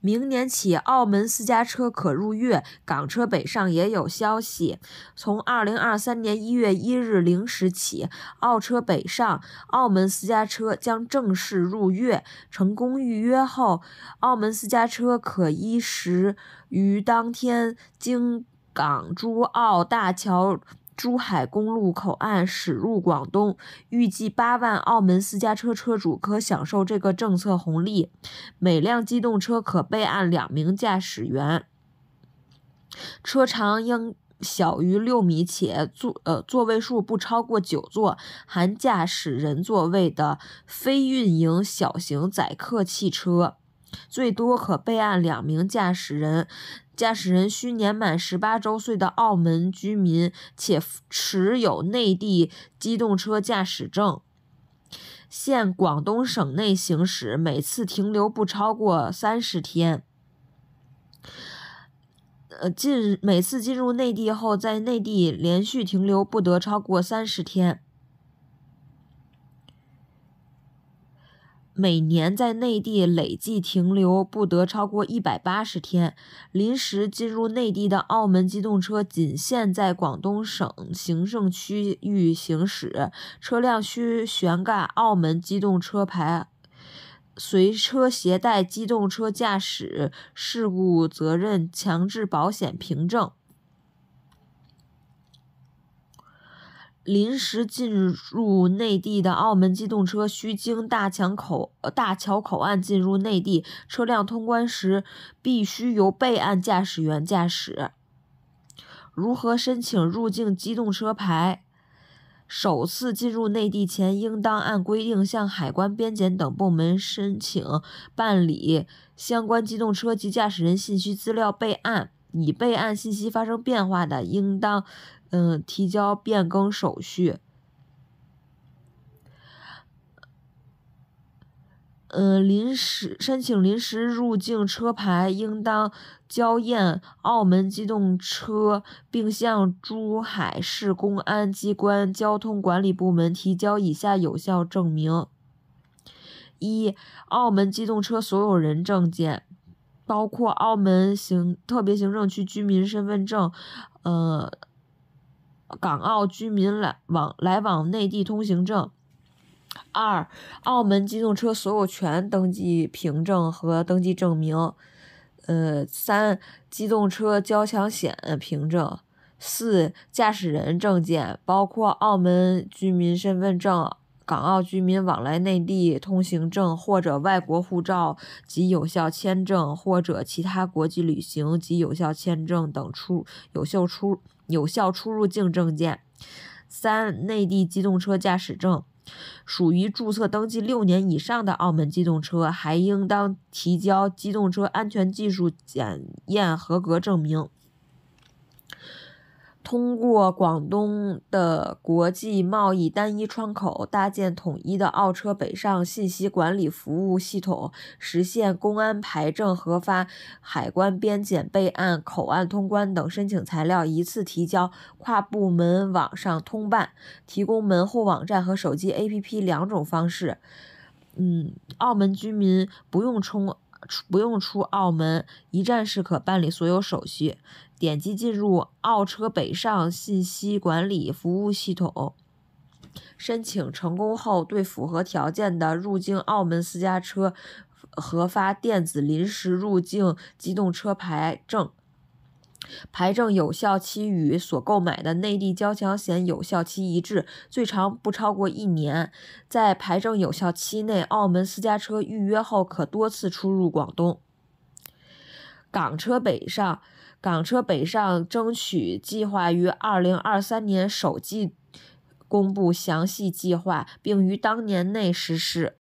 明年起，澳门私家车可入粤，港车北上也有消息。从二零二三年一月一日零时起，澳车北上，澳门私家车将正式入粤。成功预约后，澳门私家车可依时于当天经港珠澳大桥。珠海公路口岸驶入广东，预计八万澳门私家车车主可享受这个政策红利。每辆机动车可备案两名驾驶员，车长应小于六米且座呃座位数不超过九座（含驾驶人座位）的非运营小型载客汽车。最多可备案两名驾驶人，驾驶人需年满十八周岁的澳门居民，且持有内地机动车驾驶证，限广东省内行驶，每次停留不超过三十天。呃，进每次进入内地后，在内地连续停留不得超过三十天。每年在内地累计停留不得超过一百八十天。临时进入内地的澳门机动车仅限在广东省行政区域行驶，车辆需悬挂澳门机动车牌，随车携带机动车驾驶事故责任强制保险凭证。临时进入内地的澳门机动车需经大桥口大桥口岸进入内地，车辆通关时必须由备案驾驶员驾驶。如何申请入境机动车牌？首次进入内地前，应当按规定向海关、边检等部门申请办理相关机动车及驾驶人信息资料备案。已备案信息发生变化的，应当，嗯，提交变更手续。嗯，临时申请临时入境车牌，应当交验澳门机动车，并向珠海市公安机关交通管理部门提交以下有效证明：一、澳门机动车所有人证件。包括澳门行特别行政区居民身份证，呃，港澳居民来往来往内地通行证，二，澳门机动车所有权登记凭证和登记证明，呃，三，机动车交强险凭证，四，驾驶人证件，包括澳门居民身份证。港澳居民往来内地通行证或者外国护照及有效签证，或者其他国际旅行及有效签证等出有效出有效出入境证件。三、内地机动车驾驶证，属于注册登记六年以上的澳门机动车，还应当提交机动车安全技术检验合格证明。通过广东的国际贸易单一窗口搭建统一的澳车北上信息管理服务系统，实现公安牌证核发、海关边检备案、口岸通关等申请材料一次提交、跨部门网上通办，提供门户网站和手机 APP 两种方式。嗯，澳门居民不用充。不用出澳门，一站式可办理所有手续。点击进入“澳车北上信息管理服务系统”，申请成功后，对符合条件的入境澳门私家车核发电子临时入境机动车牌证。牌证有效期与所购买的内地交强险有效期一致，最长不超过一年。在牌证有效期内，澳门私家车预约后可多次出入广东。港车北上，港车北上争取计划于二零二三年首季公布详细计划，并于当年内实施。